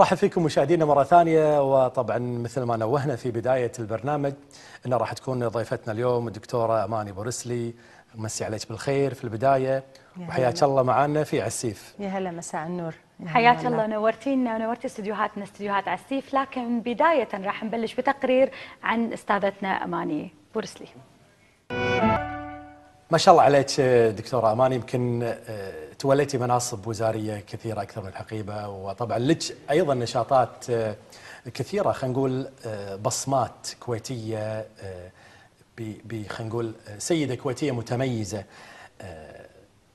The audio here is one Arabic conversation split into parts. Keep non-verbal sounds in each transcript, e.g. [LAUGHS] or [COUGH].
رحب فيكم مشاهدينا مرة ثانية وطبعا مثل ما نوهنا في بداية البرنامج أن راح تكون ضيفتنا اليوم الدكتورة أماني بورسلي مسي عليك بالخير في البداية وحياك الله معنا في عسيف يا هلا مساء النور حياك الله نورتينا ونورتي استديوهاتنا استديوهات عسيف لكن بداية راح نبلش بتقرير عن استاذتنا أماني بورسلي ما شاء الله عليك دكتورة أمان يمكن آه، توليتي مناصب وزارية كثيرة أكثر من الحقيبة وطبعا لك أيضا نشاطات آه، كثيرة خلينا نقول آه، بصمات كويتية ب خلينا نقول سيدة كويتية متميزة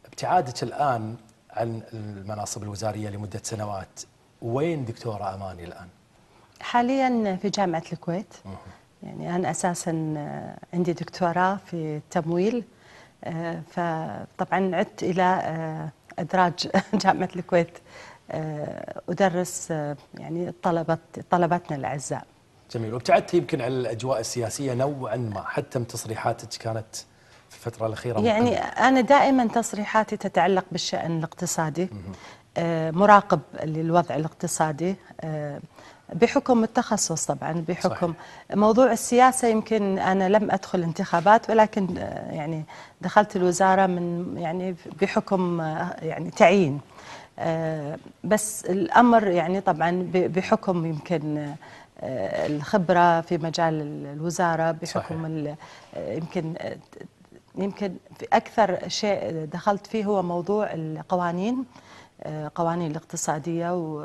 ابتعادك الآن عن المناصب الوزارية لمدة سنوات وين دكتورة أماني الآن؟ حاليا في جامعة الكويت يعني أنا أساسا عندي دكتوراه في التمويل فطبعا عدت إلى آه، أدراج [LAUGHS] جامعة الكويت آه، أدرس آه، يعني طلبة طلباتنا الأعزاء جميل وابتعدت يمكن عن الأجواء السياسية نوعا ما حتى من تصريحاتك كانت في الفترة الأخيرة يعني ممكن. أنا دائما تصريحاتي تتعلق بالشأن الاقتصادي مراقب للوضع الاقتصادي بحكم التخصص طبعا بحكم صحيح. موضوع السياسة يمكن أنا لم أدخل انتخابات ولكن آه، يعني دخلت الوزارة من يعني بحكم آه، يعني تعيين آه، بس الأمر يعني طبعا بحكم يمكن الخبرة في مجال الوزارة بحكم يمكن يمكن أكثر شيء دخلت فيه هو موضوع القوانين قوانين الاقتصادية و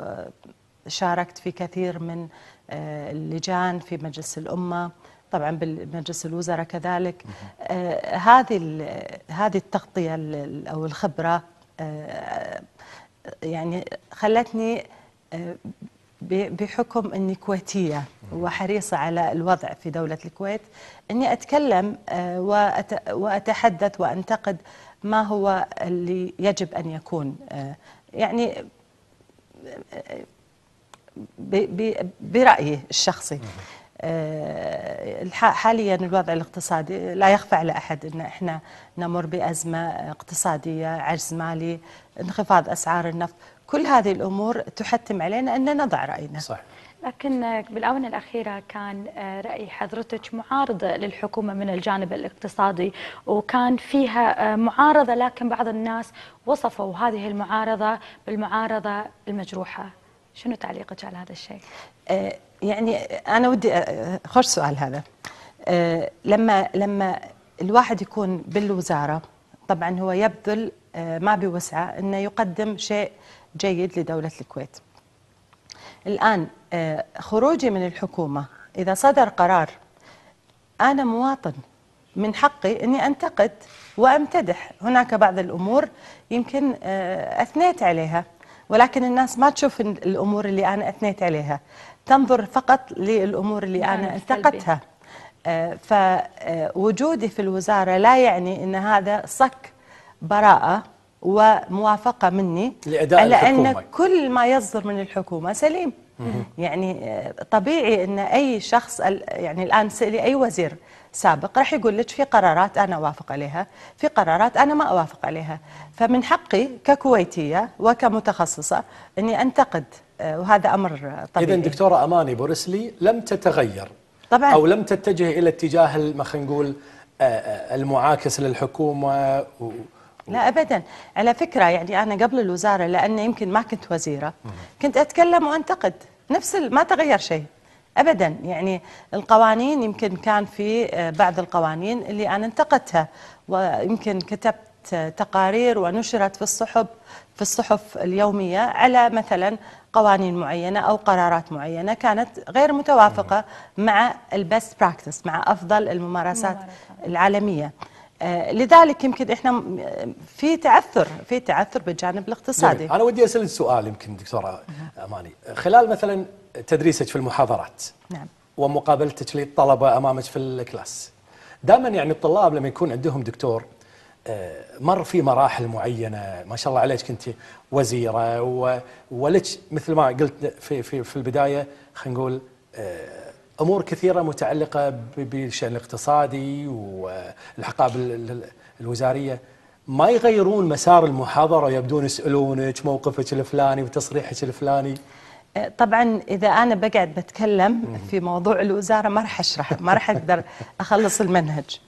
شاركت في كثير من آه، اللجان في مجلس الأمة طبعا بمجلس الوزراء كذلك آه، هذه هذه التغطية أو الخبرة آه، يعني خلتني بحكم اني كويتيه وحريصه على الوضع في دوله الكويت اني اتكلم واتحدث وانتقد ما هو اللي يجب ان يكون يعني برايي الشخصي آه، حاليا الوضع الاقتصادي لا يخفى على احد ان احنا نمر بازمه اقتصاديه عجز مالي انخفاض اسعار النفط كل هذه الامور تحتم علينا ان نضع راينا صح لكن بالآونة الأخيرة كان آه، رأي حضرتك معارضة للحكومة من الجانب الاقتصادي وكان فيها آه، معارضة لكن بعض الناس وصفوا هذه المعارضة بالمعارضة المجروحة شنو تعليقك على هذا الشيء؟ آه، يعني انا ودي آه، آه، خوش سؤال هذا لما لما الواحد يكون بالوزاره طبعا هو يبذل ما بوسعه انه يقدم شيء جيد لدوله الكويت. الان خروجي من الحكومه اذا صدر قرار انا مواطن من حقي اني انتقد وامتدح، هناك بعض الامور يمكن اثنيت عليها ولكن الناس ما تشوف الامور اللي انا اثنيت عليها تنظر فقط للامور اللي نعم، انا انتقدتها آه، فوجودي آه، في الوزاره لا يعني ان هذا صك براءه وموافقه مني لاداء الحكومه لان كل ما يصدر من الحكومه سليم يعني آه، طبيعي ان اي شخص يعني الان سالي اي وزير سابق راح يقول لك في قرارات انا اوافق عليها، في قرارات انا ما اوافق عليها، فمن حقي ككويتيه وكمتخصصه اني انتقد آه، وهذا امر طبيعي. اذا دكتوره اماني بورسلي لم تتغير طبعا او لم تتجه الى اتجاه ما خلينا نقول آه، آه، المعاكس للحكومه و... لا ابدا على فكره يعني انا قبل الوزاره لان يمكن ما كنت وزيره كنت اتكلم وانتقد نفس ما تغير شيء ابدا يعني القوانين يمكن كان في آه، بعض القوانين اللي انا انتقدتها ويمكن كتبت تقارير ونشرت في الصحف في الصحف اليوميه على مثلا قوانين معينه او قرارات معينه كانت غير متوافقه مع البست براكتس مع افضل الممارسات العالميه آه، لذلك يمكن احنا آه، في تعثر في تعثر بالجانب الاقتصادي. انا ودي اسالك سؤال يمكن دكتوره اماني، خلال مثلا تدريسك في المحاضرات نعم ومقابلتك للطلبه امامك في الكلاس دائما يعني الطلاب لما يكون عندهم دكتور آه، مر في مراحل معينه ما شاء الله عليك كنت وزيره ولك مثل ما قلت في في في البدايه خلينا نقول آه، امور كثيره متعلقه بالشان الاقتصادي والحقاب الوزاريه ما يغيرون مسار المحاضره ويبدون يسالونك موقفك الفلاني وتصريحك الفلاني طبعا اذا انا بقعد بتكلم في موضوع الوزاره ما راح اشرح ما راح اقدر اخلص المنهج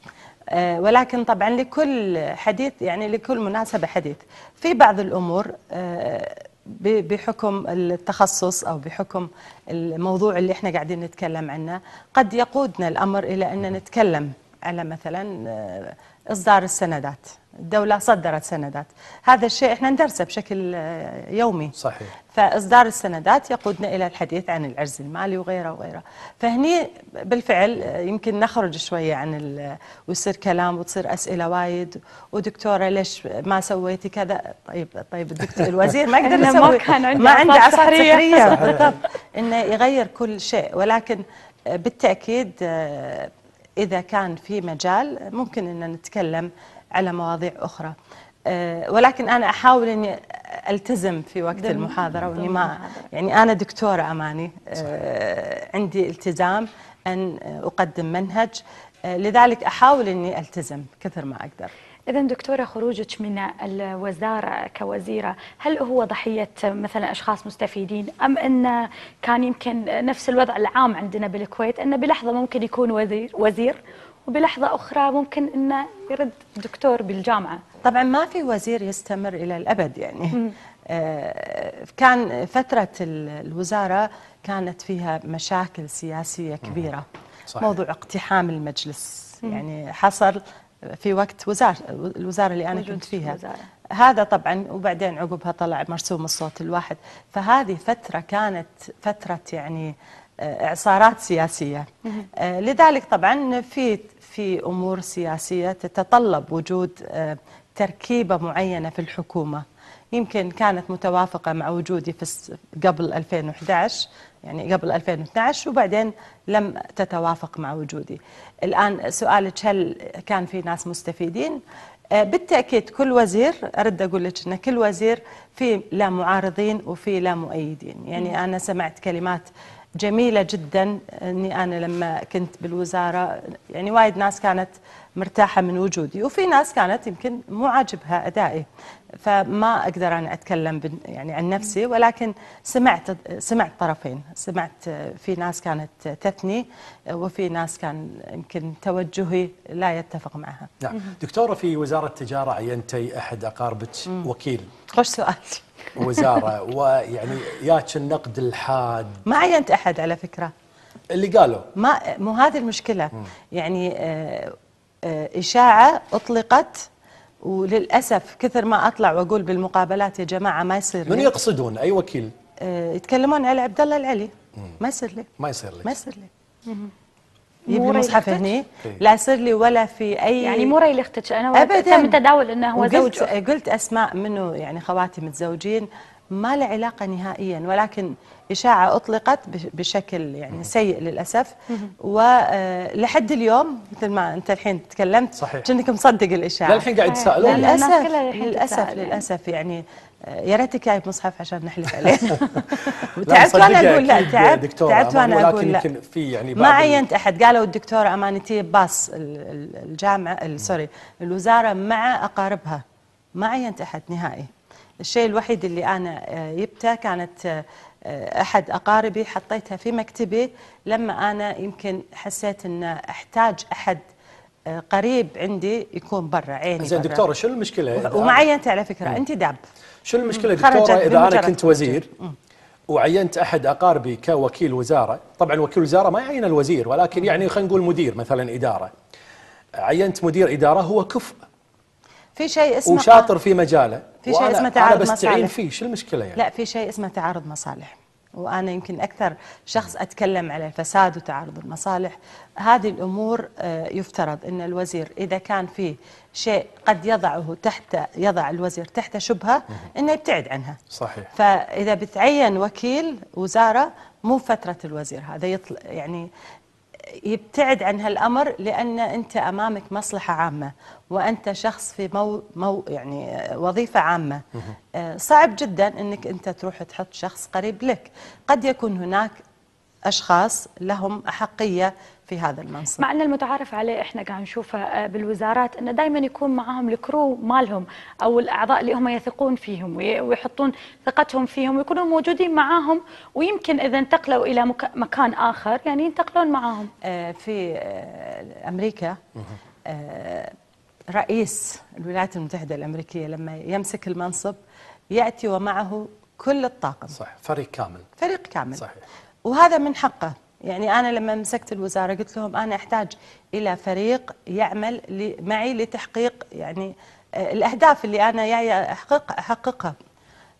آه، ولكن طبعا لكل حديث يعني لكل مناسبه حديث في بعض الامور آه، بحكم التخصص او بحكم الموضوع اللي احنا قاعدين نتكلم عنه قد يقودنا الامر الى ان نتكلم على مثلا آه، إصدار السندات الدولة صدرت سندات هذا الشيء احنا ندرسه بشكل آه، يومي صحيح فإصدار السندات يقودنا إلى الحديث عن العجز المالي وغيره وغيره فهني بالفعل آه، يمكن نخرج شوية عن ال... آه، ويصير كلام وتصير أسئلة وايد ودكتورة ليش ما سويتي كذا طيب طيب الدكتور الوزير ما يقدر [LAUGHS] يسوي ما عنده عصا سحرية [LAUGHS] بالضبط إنه يغير كل شيء ولكن بالتأكيد إذا كان في مجال ممكن أن نتكلم على مواضيع أخرى آه، ولكن أنا أحاول أني ألتزم في وقت المحاضرة وإني ما يعني أنا دكتورة أماني آه، عندي التزام أن أقدم منهج آه، لذلك أحاول أني ألتزم كثر ما أقدر إذا دكتورة خروجك من الوزارة كوزيرة هل هو ضحية مثلا أشخاص مستفيدين أم أن كان يمكن نفس الوضع العام عندنا بالكويت أنه بلحظة ممكن يكون وزير, وزير وبلحظة أخرى ممكن أنه يرد دكتور بالجامعة طبعا ما في وزير يستمر إلى الأبد يعني م. آه، كان فترة الوزارة كانت فيها مشاكل سياسية كبيرة صحيح. موضوع اقتحام المجلس يعني حصل في وقت وزارة الوزارة اللي أنا كنت فيها في هذا طبعا وبعدين عقبها طلع مرسوم الصوت الواحد فهذه فترة كانت فترة يعني آه، إعصارات سياسية آه، لذلك طبعا في في أمور سياسية تتطلب وجود آه، تركيبة معينة في الحكومة يمكن كانت متوافقة مع وجودي في قبل 2011 يعني قبل 2012 وبعدين لم تتوافق مع وجودي الآن سؤالك هل كان في ناس مستفيدين آه، بالتأكيد كل وزير أرد أقول لك أن كل وزير في لا معارضين وفي لا مؤيدين يعني أنا سمعت كلمات جميلة جدا أني أنا لما كنت بالوزارة يعني وايد ناس كانت مرتاحة من وجودي وفي ناس كانت يمكن مو عاجبها أدائي فما أقدر أنا أتكلم يعني عن نفسي ولكن سمعت سمعت طرفين سمعت في ناس كانت تثني وفي ناس كان يمكن توجهي لا يتفق معها نعم دكتورة في وزارة التجارة عينتي أحد أقاربك وكيل خوش سؤال وزاره ويعني ياك النقد الحاد ما عينت احد على فكره اللي قالوا ما مو هذه المشكله م. يعني آه، آه، اشاعه اطلقت وللاسف كثر ما اطلع واقول بالمقابلات يا جماعه ما يصير من لي. يقصدون اي وكيل آه، يتكلمون على عبد الله العلي ما يصير لي ما يصير لي ما يصير لي يبني مصحف هنا إيه. لا سر لي ولا في اي يعني مو راي اختك انا ابدا تداول انه هو زوج قلت اسماء منه يعني خواتي متزوجين ما له علاقه نهائيا ولكن اشاعه اطلقت بشكل يعني سيء للاسف ولحد آه، اليوم مثل ما انت الحين تكلمت صحيح كأنك مصدق الاشاعه للحين قاعد تسالون للاسف للاسف يعني. للاسف يعني آه، يا ريتك جايب مصحف عشان نحلف عليه [LAUGHS] [LAUGHS] تعبت وانا اقول لا تعبت تعبت وانا اقول لا في يعني ما عينت احد قالوا الدكتوره امانتي باص الجامعه سوري الوزاره مع اقاربها ما عينت احد نهائي الشيء الوحيد اللي انا جبته آه، كانت آه، احد اقاربي حطيتها في مكتبي لما انا يمكن حسيت ان احتاج احد قريب عندي يكون برا عيني زين دكتوره شو المشكله وما على فكره انت داب شو المشكله دكتوره اذا انا كنت وزير وعينت احد اقاربي كوكيل وزاره طبعا وكيل وزاره ما يعين الوزير ولكن يعني خلينا نقول مدير مثلا اداره عينت مدير اداره هو كفء في شيء اسمه وشاطر آه. في مجاله في شيء اسمه تعارض أنا بستعين مصالح فيه شو المشكله يعني لا في شيء اسمه تعارض مصالح وانا يمكن اكثر شخص اتكلم على الفساد وتعارض المصالح هذه الامور آه، يفترض ان الوزير اذا كان فيه شيء قد يضعه تحت يضع الوزير تحت شبهة أنه يبتعد عنها صحيح فإذا بتعين وكيل وزارة مو فترة الوزير هذا يطلع يعني يبتعد عن هالامر لان انت امامك مصلحه عامه وانت شخص في مو, مو يعني وظيفه عامه آه، صعب جدا انك انت تروح تحط شخص قريب لك قد يكون هناك أشخاص لهم أحقية في هذا المنصب مع أن المتعارف عليه إحنا قاعد نشوفه آه، بالوزارات أنه دائما يكون معاهم الكرو مالهم أو الأعضاء اللي هم يثقون فيهم ويحطون ثقتهم فيهم ويكونوا موجودين معاهم ويمكن إذا انتقلوا إلى مكان آخر يعني ينتقلون معاهم آه، في آه، أمريكا رئيس الولايات المتحدة الأمريكية لما يمسك المنصب يأتي ومعه كل الطاقم صح فريق كامل فريق كامل صحيح وهذا من حقه يعني أنا لما مسكت الوزارة قلت لهم أنا أحتاج إلى فريق يعمل معي لتحقيق يعني آه، الأهداف اللي أنا جاية أحقق أحققها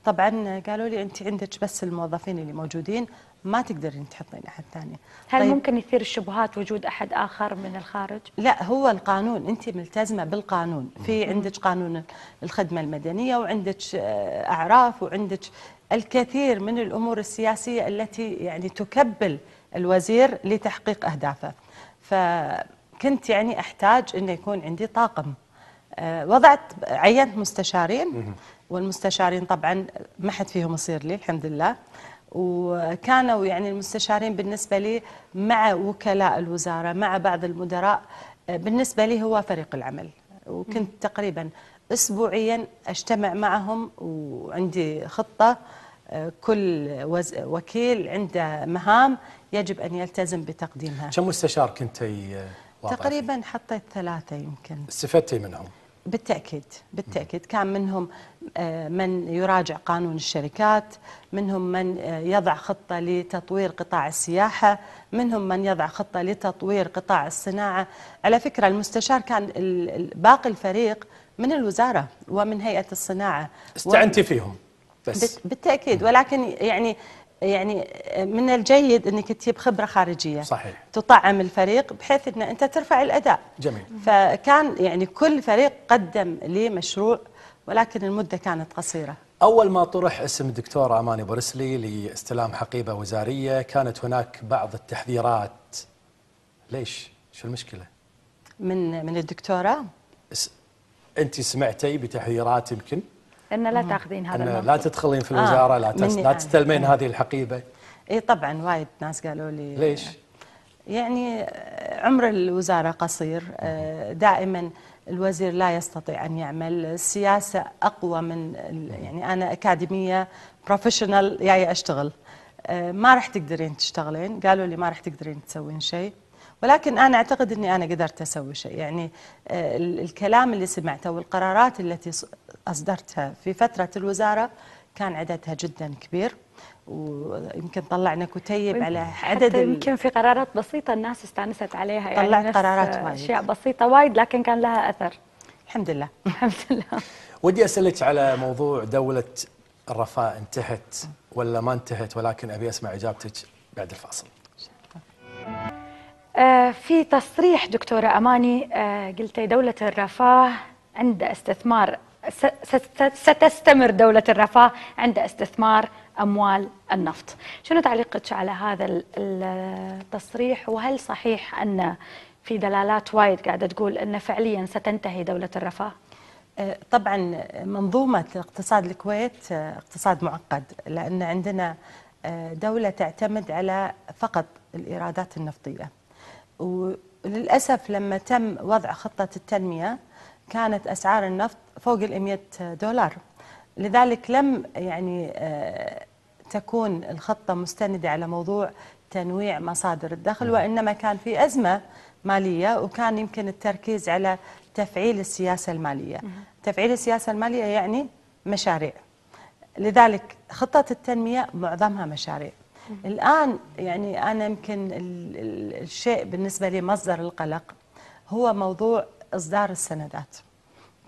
طبعا قالوا لي أنت عندك بس الموظفين اللي موجودين ما تقدرين تحطين احد ثاني هل طيب ممكن يثير الشبهات وجود احد اخر من الخارج لا هو القانون انت ملتزمه بالقانون في عندك قانون الخدمه المدنيه وعندك آه، اعراف وعندك الكثير من الامور السياسيه التي يعني تكبل الوزير لتحقيق اهدافه فكنت يعني احتاج انه يكون عندي طاقم آه، وضعت عينت مستشارين والمستشارين طبعا ما حد فيهم يصير لي الحمد لله وكانوا يعني المستشارين بالنسبة لي مع وكلاء الوزارة مع بعض المدراء بالنسبة لي هو فريق العمل وكنت تقريبا أسبوعيا أجتمع معهم وعندي خطة كل وز... وكيل عنده مهام يجب أن يلتزم بتقديمها كم مستشار كنتي تقريبا حطيت ثلاثة يمكن استفدتي منهم بالتأكيد بالتأكيد كان منهم آه، من يراجع قانون الشركات منهم من آه، يضع خطة لتطوير قطاع السياحة منهم من يضع خطة لتطوير قطاع الصناعة على فكرة المستشار كان باقي الفريق من الوزارة ومن هيئة الصناعة استعنتي فيهم بس بالتأكيد ولكن يعني يعني آه، من الجيد انك تجيب خبره خارجيه صحيح تطعم الفريق بحيث ان انت ترفع الاداء جميل فكان يعني كل فريق قدم لي مشروع ولكن المده كانت قصيره أول ما طرح اسم الدكتورة أماني بورسلي لاستلام حقيبة وزارية كانت هناك بعض التحذيرات ليش؟ شو المشكلة؟ من من الدكتورة؟ أنت سمعتي بتحذيرات يمكن؟ ان لا آه. تاخذين هذا الموضوع. لا تدخلين في آه، الوزاره آه لا تس... لا تستلمين إيه. هذه الحقيبه اي طبعا وايد ناس قالوا لي ليش؟ يعني آه، عمر الوزاره قصير دائما الوزير لا يستطيع ان يعمل السياسه اقوى من يعني انا اكاديميه بروفيشنال جايه اشتغل ما راح تقدرين تشتغلين قالوا لي ما راح تقدرين تسوين شيء ولكن أنا أعتقد أني أنا قدرت أسوي شيء يعني آه، الكلام اللي سمعته والقرارات التي أصدرتها في فترة الوزارة كان عددها جدا كبير ويمكن طلعنا كتيب على عدد يمكن في قرارات بسيطة الناس استانست عليها يعني طلعت قرارات وايد أشياء بسيطة وايد لكن كان لها أثر الحمد لله الحمد لله ودي أسألك على موضوع دولة الرفاه انتهت ولا ما انتهت ولكن أبي أسمع إجابتك بعد الفاصل آه، في تصريح دكتورة أماني آه، قلتي دولة الرفاه عند استثمار ستستمر دولة الرفاه عند استثمار أموال النفط شنو تعليقك على هذا التصريح وهل صحيح أن في دلالات وايد قاعدة تقول أن فعليا ستنتهي دولة الرفاه آه، طبعا منظومة اقتصاد الكويت اقتصاد معقد لأن عندنا دولة تعتمد على فقط الإيرادات النفطية وللأسف لما تم وضع خطة التنمية كانت أسعار النفط فوق ال 100 دولار لذلك لم يعني آه، تكون الخطة مستندة على موضوع تنويع مصادر الدخل نعم. وإنما كان في أزمة مالية وكان يمكن التركيز على تفعيل السياسة المالية نعم. تفعيل السياسة المالية يعني مشاريع لذلك خطة التنمية معظمها مشاريع الآن يعني أنا يمكن الشيء بالنسبة لي مصدر القلق هو موضوع إصدار السندات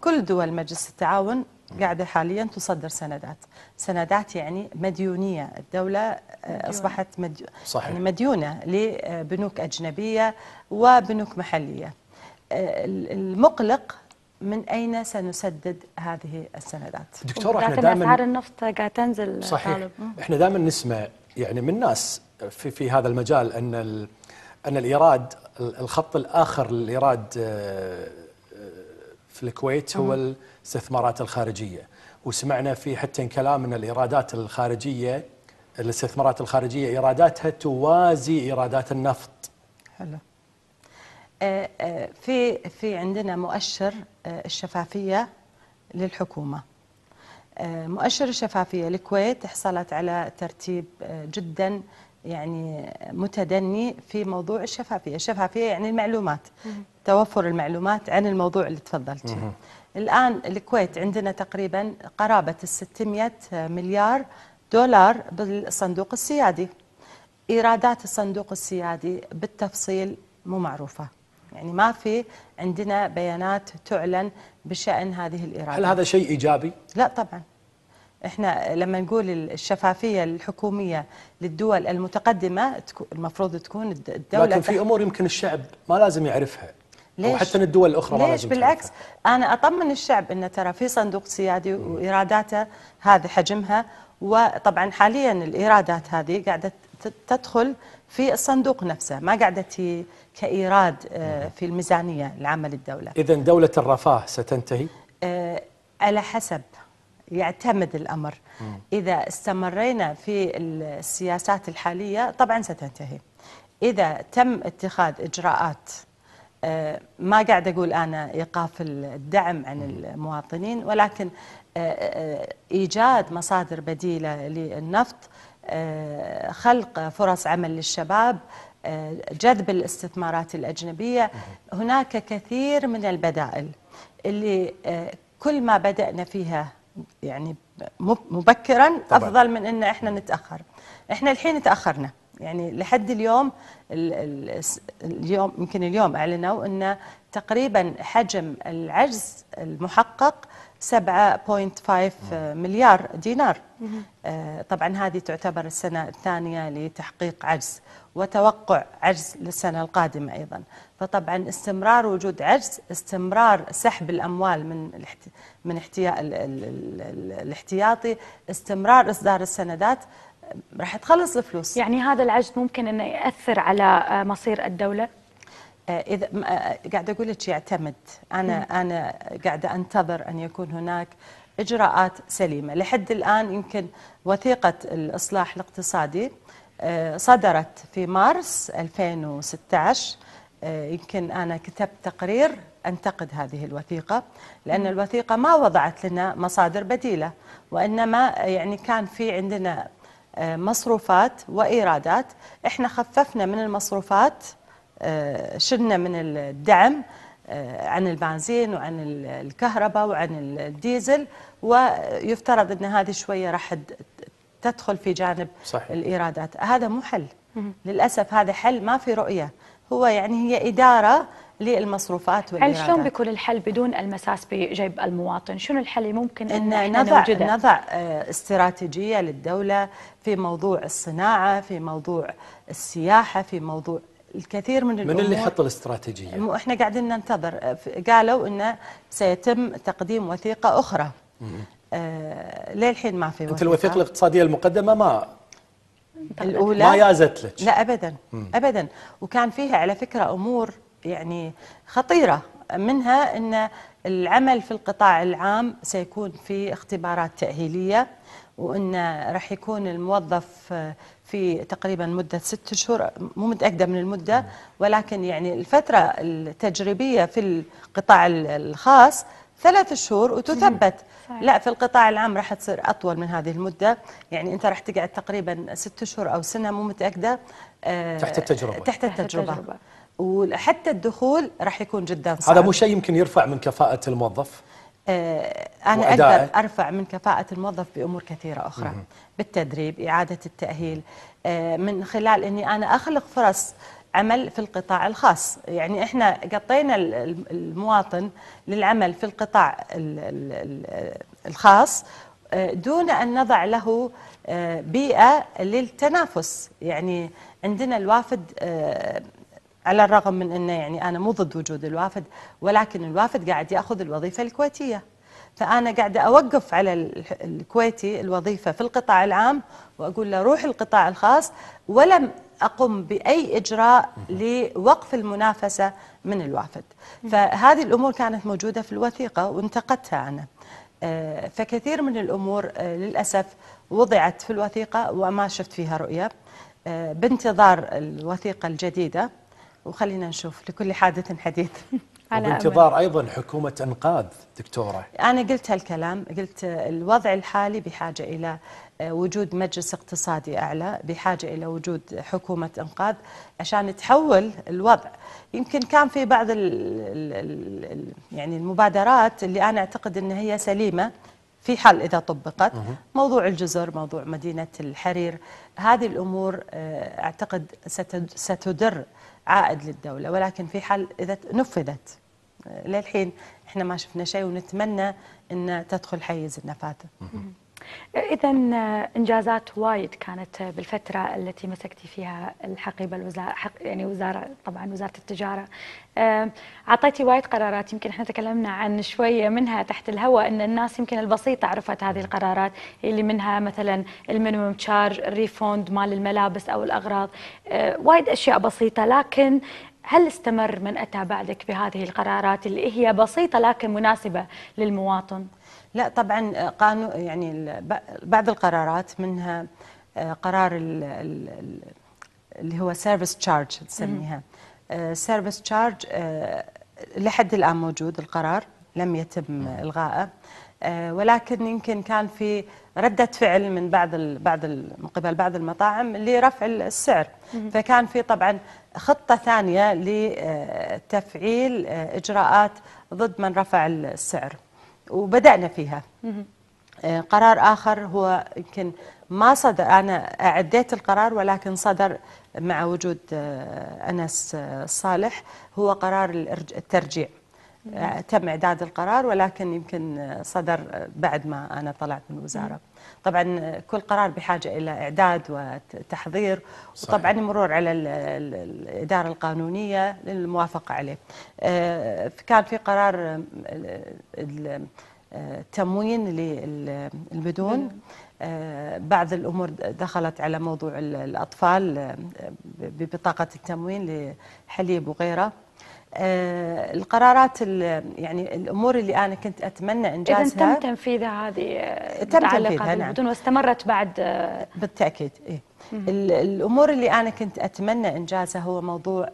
كل دول مجلس التعاون قاعدة حاليا تصدر سندات سندات يعني مديونية الدولة آه، مديونة. أصبحت مديو... صحيح. يعني مديونة لبنوك أجنبية وبنوك محلية آه، المقلق من أين سنسدد هذه السندات دكتورة احنا دائما أسعار النفط قاعدة تنزل صحيح طالب. احنا دائما نسمع يعني من ناس في في هذا المجال ان ان الايراد الخط الاخر للايراد آه، آه، في الكويت هو الاستثمارات الخارجيه وسمعنا في حتى كلام ان الايرادات الخارجيه الاستثمارات الخارجيه ايراداتها توازي ايرادات النفط حلو آه، في في عندنا مؤشر الشفافيه للحكومه مؤشر الشفافية الكويت حصلت على ترتيب آه، جدا يعني متدني في موضوع الشفافية الشفافية يعني المعلومات توفر المعلومات عن الموضوع اللي تفضلت فيه الآن الكويت عندنا تقريبا قرابة 600 مليار دولار بالصندوق السيادي إيرادات الصندوق السيادي بالتفصيل مو معروفة يعني ما في عندنا بيانات تعلن بشأن هذه الإرادة هل هذا شيء إيجابي؟ لا طبعا احنا لما نقول الشفافيه الحكوميه للدول المتقدمه المفروض تكون الدوله لكن في امور يمكن الشعب ما لازم يعرفها ليش؟ وحتى الدول الاخرى ليش ما لازم بالعكس تعرفها. انا اطمن الشعب ان ترى في صندوق سيادي وايراداته هذا حجمها وطبعا حاليا الايرادات هذه قاعده تدخل في الصندوق نفسه ما قاعده كإيراد آه، في الميزانية العامة للدولة إذا دولة الرفاه ستنتهي؟ آه، على حسب يعتمد الأمر إذا استمرينا في السياسات الحالية طبعا ستنتهي إذا تم اتخاذ إجراءات آه، ما قاعد أقول أنا إيقاف الدعم عن المواطنين ولكن إيجاد مصادر بديلة للنفط خلق فرص عمل للشباب آه، جذب الاستثمارات الأجنبية هناك كثير من البدائل اللي آه، كل ما بدأنا فيها يعني مبكرا أفضل من أن إحنا نتأخر إحنا الحين تأخرنا يعني لحد اليوم اليوم يمكن اليوم اعلنوا ان تقريبا حجم العجز المحقق 7.5 مليار دينار آه، طبعا هذه تعتبر السنة الثانية لتحقيق عجز وتوقع عجز للسنة القادمة أيضا فطبعا استمرار وجود عجز استمرار سحب الأموال من من الاحتياطي استمرار إصدار السندات راح تخلص الفلوس يعني هذا العجز ممكن أنه يأثر على آه، مصير الدولة؟ آه، اذا آه، آه، قاعده اقول لك يعتمد انا انا قاعده انتظر ان يكون هناك اجراءات سليمه لحد الان يمكن وثيقه الاصلاح الاقتصادي صدرت في مارس 2016 يمكن انا كتبت تقرير انتقد هذه الوثيقه لان الوثيقه ما وضعت لنا مصادر بديله وانما يعني كان في عندنا مصروفات وايرادات احنا خففنا من المصروفات آه، شلنا من الدعم آه، عن البنزين وعن الكهرباء وعن الديزل ويفترض أن هذه شوية راح تدخل في جانب صحيح. الإيرادات هذا مو حل للأسف هذا حل ما في رؤية هو يعني هي إدارة للمصروفات والإيرادات يعني شلون بيكون الحل بدون المساس بجيب المواطن شنو الحل اللي ممكن أن, إن نضع نوجده؟ نضع آه، استراتيجية للدولة في موضوع الصناعة في موضوع السياحة في موضوع الكثير من الأمور من اللي حط الاستراتيجية؟ احنا قاعدين ننتظر أه، قالوا انه سيتم تقديم وثيقة أخرى آه للحين ما في وثيقة أنت الوثيقة الاقتصادية المقدمة ما الأولى ما يازت لك لا أبدا مم. أبدا وكان فيها على فكرة أمور يعني خطيرة منها أن العمل في القطاع العام سيكون في اختبارات تأهيلية وأن راح يكون الموظف في تقريبا مدة ست شهور مو متأكدة من المدة ولكن يعني الفترة التجريبية في القطاع الخاص ثلاث شهور وتثبت لا في القطاع العام راح تصير أطول من هذه المدة يعني أنت راح تقعد تقريبا ست شهور أو سنة مو متأكدة آه، تحت التجربة, تحت التجربة. وحتى الدخول راح يكون جدا صعب هذا مو شيء يمكن يرفع من كفاءة الموظف آه، أنا أقدر أرفع من كفاءة الموظف بأمور كثيرة أخرى مم. بالتدريب إعادة التأهيل آه، من خلال أني أنا أخلق فرص عمل في القطاع الخاص يعني إحنا قطينا المواطن للعمل في القطاع الخاص آه، دون أن نضع له بيئة للتنافس يعني عندنا الوافد على الرغم من أنه يعني أنا مو ضد وجود الوافد ولكن الوافد قاعد يأخذ الوظيفة الكويتية فأنا قاعدة أوقف على الكويتي الوظيفة في القطاع العام وأقول له روح القطاع الخاص ولم أقم بأي إجراء لوقف المنافسة من الوافد فهذه الأمور كانت موجودة في الوثيقة وانتقدتها أنا آه، فكثير من الأمور آه، للأسف وضعت في الوثيقة وما شفت فيها رؤية آه، بانتظار الوثيقة الجديدة وخلينا نشوف لكل حادث حديث [LAUGHS] وبانتظار ايضا حكومه انقاذ دكتوره انا قلت هالكلام قلت الوضع الحالي بحاجه الى آه، وجود مجلس اقتصادي اعلى بحاجه الى وجود حكومه انقاذ عشان تحول الوضع يمكن كان في بعض ال ال ال يعني المبادرات اللي انا اعتقد ان هي سليمه في حل اذا طبقت موضوع الجزر موضوع مدينه الحرير هذه الامور آه، اعتقد ستدر عائد للدولة ولكن في حال إذا نفذت للحين احنا ما شفنا شيء ونتمنى أن تدخل حيز النفاذ إذا آه، إنجازات وايد كانت آه، بالفترة التي مسكتي فيها الحقيبة الوزارة يعني وزارة طبعا وزارة التجارة أعطيتي وايد قرارات يمكن احنا تكلمنا عن شوية منها تحت الهواء أن الناس يمكن البسيطة عرفت هذه القرارات اللي منها مثلا المينيمم تشارج الريفوند مال الملابس أو الأغراض آه، وايد أشياء بسيطة لكن هل استمر من أتى بعدك بهذه القرارات اللي هي بسيطة لكن مناسبة للمواطن؟ لا طبعا آه، قانون يعني بعض القرارات منها آه، قرار اللي هو سيرفيس تشارج نسميها سيرفيس تشارج آه، لحد الآن موجود القرار لم يتم إلغائه ولكن يمكن كان في ردة فعل من بعض بعض من قبل بعض المطاعم لرفع السعر فكان في طبعا خطة ثانية لتفعيل آه، آه، إجراءات ضد من رفع السعر وبدأنا فيها آه، قرار آخر هو يمكن ما صدر أنا أعديت القرار ولكن صدر مع وجود أنس صالح هو قرار الترجيع آه، تم إعداد القرار ولكن يمكن صدر بعد ما أنا طلعت من الوزارة طبعا كل قرار بحاجة إلى إعداد وتحضير وطبعا مرور على الإدارة القانونية للموافقة عليه آه، كان في قرار آه، التموين للمدن بعض الامور دخلت على موضوع الاطفال ببطاقه التموين لحليب وغيره آه، القرارات يعني الامور اللي انا كنت اتمنى انجازها اذا تم تنفيذها هذه آه، تم تنفيذها نعم واستمرت بعد آه، بالتاكيد إيه؟ الامور اللي انا كنت اتمنى انجازها هو موضوع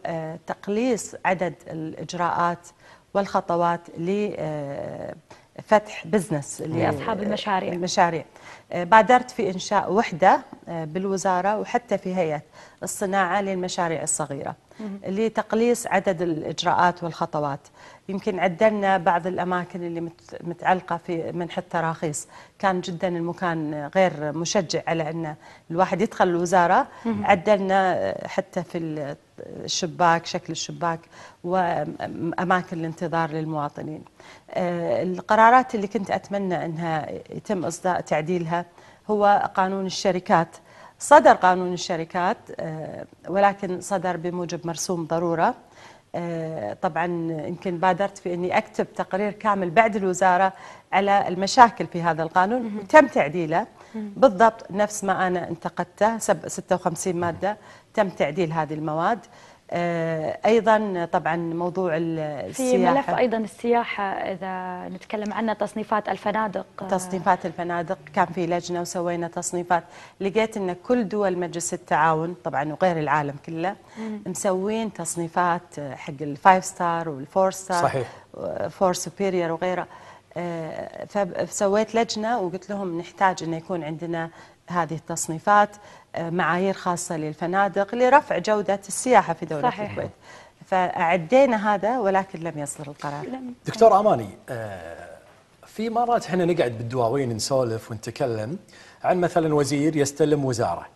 تقليص عدد الاجراءات والخطوات لفتح بزنس لاصحاب المشاريع المشاريع بادرت في انشاء وحده بالوزاره وحتى في هيئه الصناعه للمشاريع الصغيره لتقليص عدد الإجراءات والخطوات يمكن عدلنا بعض الأماكن اللي متعلقة في منح التراخيص كان جدا المكان غير مشجع على أن الواحد يدخل الوزارة عدلنا حتى في الشباك شكل الشباك وأماكن الانتظار للمواطنين آه، القرارات اللي كنت أتمنى أنها يتم إصدار تعديلها هو قانون الشركات صدر قانون الشركات آه، ولكن صدر بموجب مرسوم ضروره آه، طبعا يمكن بادرت في اني اكتب تقرير كامل بعد الوزاره على المشاكل في هذا القانون تم تعديله بالضبط نفس ما انا انتقدته 56 ماده تم تعديل هذه المواد آه، ايضا طبعا موضوع السياحه في ملف ايضا السياحه اذا نتكلم عنه تصنيفات الفنادق آه، تصنيفات الفنادق كان في لجنه وسوينا تصنيفات لقيت ان كل دول مجلس التعاون طبعا وغير العالم كله مسوين تصنيفات حق الفايف ستار والفور ستار صحيح فور سوبيريور وغيره آه، فسويت لجنة وقلت لهم نحتاج أن يكون عندنا هذه التصنيفات آه، معايير خاصة للفنادق لرفع جودة السياحة في دولة صحيح. الكويت فعدينا هذا ولكن لم يصدر القرار دكتور أماني آه، في مرات احنا نقعد بالدواوين نسولف ونتكلم عن مثلا وزير يستلم وزارة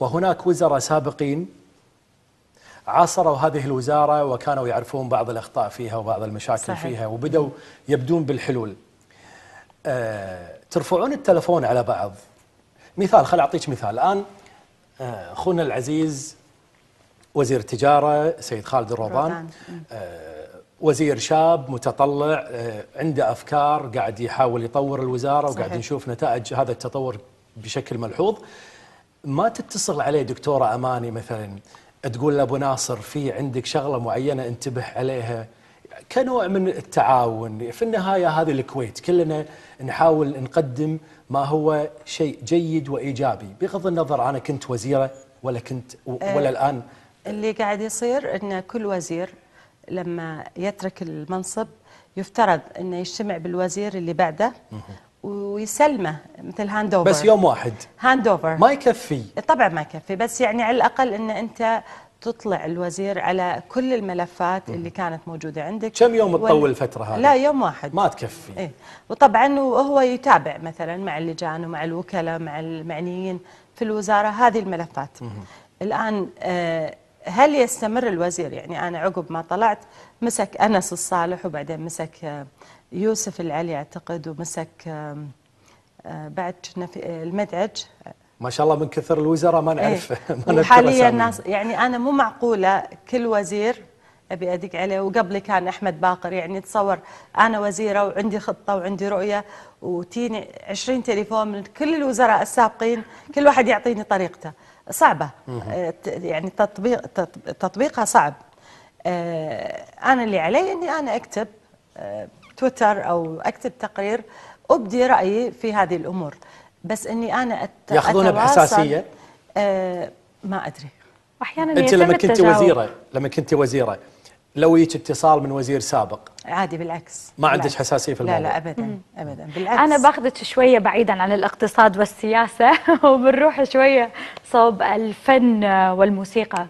وهناك وزراء سابقين عاصروا هذه الوزارة وكانوا يعرفون بعض الأخطاء فيها وبعض المشاكل صحيح. فيها وبدوا يبدون بالحلول آه ترفعون التلفون على بعض مثال خل أعطيك مثال الآن آه، أخونا آه العزيز وزير التجارة سيد خالد الروضان آه وزير شاب متطلع آه، عنده أفكار قاعد يحاول يطور الوزارة صحيح. وقاعد نشوف نتائج هذا التطور بشكل ملحوظ ما تتصل عليه دكتورة أماني مثلا تقول لابو ناصر في عندك شغله معينه انتبه عليها كنوع من التعاون في النهايه هذه الكويت كلنا نحاول نقدم ما هو شيء جيد وايجابي بغض النظر انا كنت وزيره ولا كنت آه، ولا أه الان اللي قاعد يصير ان كل وزير لما يترك المنصب يفترض انه يجتمع بالوزير اللي بعده ويسلمه مثل هاند اوفر بس يوم واحد هاند اوفر ما يكفي طبعا ما يكفي بس يعني على الاقل ان انت تطلع الوزير على كل الملفات اللي كانت موجوده عندك كم يوم تطول وال... الفتره هذه؟ لا يوم واحد ما تكفي إيه؟ وطبعا وهو يتابع مثلا مع اللجان ومع الوكلاء مع المعنيين في الوزاره هذه الملفات مه. الان آه هل يستمر الوزير يعني انا عقب ما طلعت مسك انس الصالح وبعدين مسك آه يوسف العلي اعتقد ومسك آه، بعد كنا في آه، المدعج ما شاء الله من كثر الوزراء ما إيه. نعرف ايه. حاليا الناس يعني انا مو معقوله كل وزير ابي ادق عليه وقبلي كان احمد باقر يعني تصور انا وزيره وعندي خطه وعندي رؤيه وتيني 20 تليفون من كل الوزراء السابقين كل واحد يعطيني طريقته صعبه آه، يعني تطبيق تطبيقها صعب انا اللي علي اني انا اكتب تويتر او اكتب تقرير ابدي رايي في هذه الامور بس اني انا أت... ياخذونه بحساسيه آه ما ادري احيانا انت لما كنت وزيره لما كنت وزيره لو يجي اتصال من وزير سابق عادي بالعكس ما عندك حساسيه في الموضوع لا لا ابدا ابدا بالعكس انا باخذك شويه بعيدا عن الاقتصاد والسياسه [LAUGHS] وبنروح شويه صوب الفن والموسيقى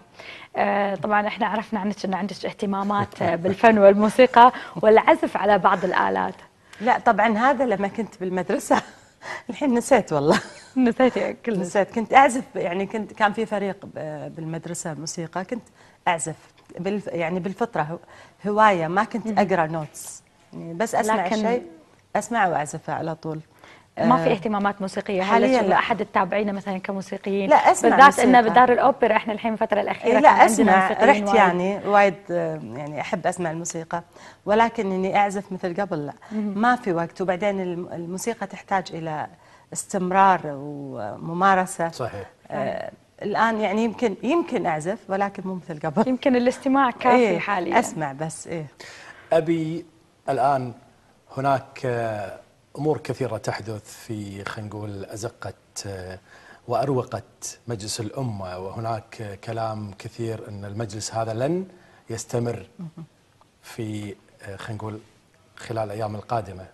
آه، طبعا احنا عرفنا عنك ان عندك اهتمامات آه، بالفن والموسيقى والعزف على بعض الالات لا طبعا هذا لما كنت بالمدرسه [LAUGHS] الحين نسيت والله [LAUGHS] نسيت كل نسيت كنت اعزف يعني كنت كان في فريق بالمدرسه موسيقى كنت اعزف بالف يعني بالفطره هوايه ما كنت اقرا نوتس يعني بس اسمع شيء اسمع واعزفه على طول ما في آه، اهتمامات موسيقيه هل لا احد التابعين مثلا كموسيقيين لا اسمع بالذات انه بدار الاوبرا احنا الحين الفتره الاخيره إيه، لا اسمع رحت وايد. يعني وايد آه، يعني احب اسمع الموسيقى ولكن اني اعزف مثل قبل لا ما في وقت وبعدين الموسيقى تحتاج الى استمرار وممارسه صحيح آه الان يعني يمكن يمكن اعزف ولكن مو مثل قبل يمكن الاستماع كافي إيه حاليا اسمع بس ايه ابي الان هناك آه، امور كثيره تحدث في خلينا نقول ازقه آه، واروقه مجلس الامه وهناك كلام كثير ان المجلس هذا لن يستمر في آه، خلينا نقول خلال الايام القادمه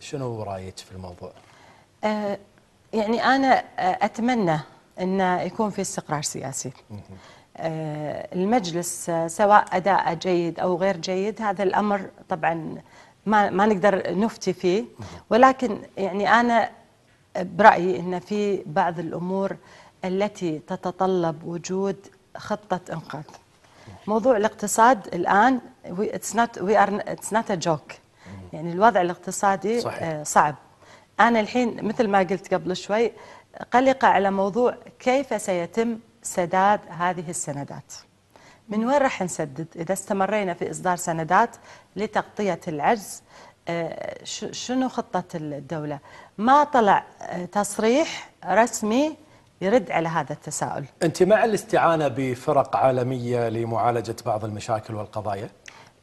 شنو رايك في الموضوع؟ أه يعني انا آه، اتمنى ان يكون في استقرار سياسي. أه المجلس سواء اداءه جيد او غير جيد هذا الامر طبعا ما ما نقدر نفتي فيه ولكن يعني انا برايي ان في بعض الامور التي تتطلب وجود خطه انقاذ موضوع الاقتصاد الان اتس نوت وي ار اتس نوت ا جوك يعني الوضع الاقتصادي آه، صحيح. صعب انا الحين مثل ما قلت قبل شوي قلقه على موضوع كيف سيتم سداد هذه السندات من وين رح نسدد إذا استمرينا في إصدار سندات لتغطية العجز آه، شنو خطة الدولة ما طلع آه، تصريح رسمي يرد على هذا التساؤل أنت مع الاستعانة بفرق عالمية لمعالجة بعض المشاكل والقضايا؟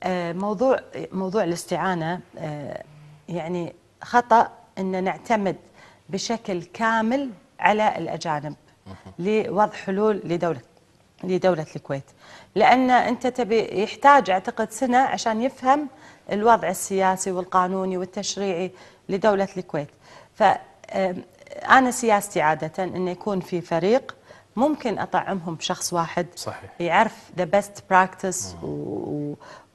آه، موضوع موضوع الاستعانة يعني خطأ أن نعتمد بشكل كامل على الأجانب لوضع حلول لدولة لدولة الكويت لأن أنت تبي يحتاج أعتقد سنة عشان يفهم الوضع السياسي والقانوني والتشريعي لدولة الكويت فأنا سياستي عادة أن يكون في فريق ممكن أطعمهم بشخص واحد صحيح. يعرف ذا بيست براكتس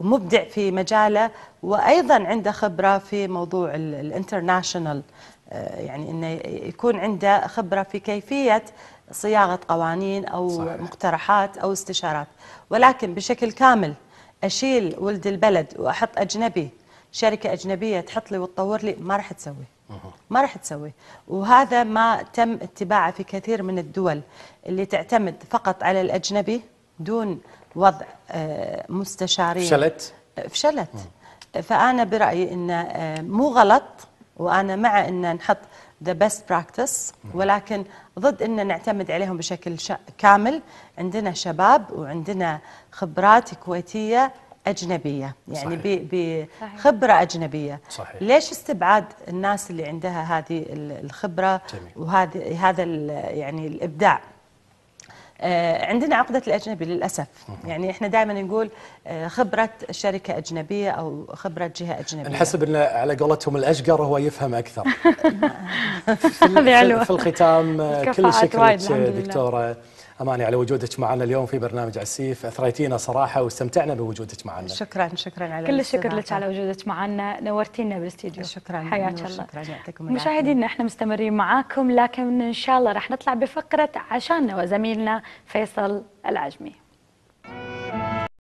ومبدع في مجاله وأيضا عنده خبرة في موضوع الانترناشنال أه، يعني أنه يكون عنده خبرة في كيفية صياغه قوانين او صحيح. مقترحات او استشارات ولكن بشكل كامل اشيل ولد البلد واحط اجنبي شركه اجنبيه تحط لي وتطور لي ما راح تسوي ما راح تسوي وهذا ما تم اتباعه في كثير من الدول اللي تعتمد فقط على الاجنبي دون وضع آه، مستشارين فشلت فشلت فانا برايي انه آه، مو غلط وانا مع ان نحط ذا بيست براكتس ولكن ضد ان نعتمد عليهم بشكل كامل عندنا شباب وعندنا خبرات كويتيه اجنبيه يعني بخبره اجنبيه صحيح. ليش استبعاد الناس اللي عندها هذه الخبره جميل. وهذا هذا يعني الابداع آه، عندنا عقدة الأجنبي للأسف يعني إحنا دائما نقول آه، خبرة شركة أجنبية أو خبرة جهة أجنبية نحسب أن على قولتهم الأشقر هو يفهم أكثر في, [LAUGHS] في الختام آه، كل شكرا دكتورة لله. أماني على وجودك معنا اليوم في برنامج عسيف أثريتينا صراحة واستمتعنا بوجودك معنا شكرا شكرا على كل الشكر لك على وجودك معنا نورتينا بالاستديو شكرا حياك الله مشاهدينا احنا مستمرين معاكم لكن إن شاء الله راح نطلع بفقرة عشاننا وزميلنا فيصل العجمي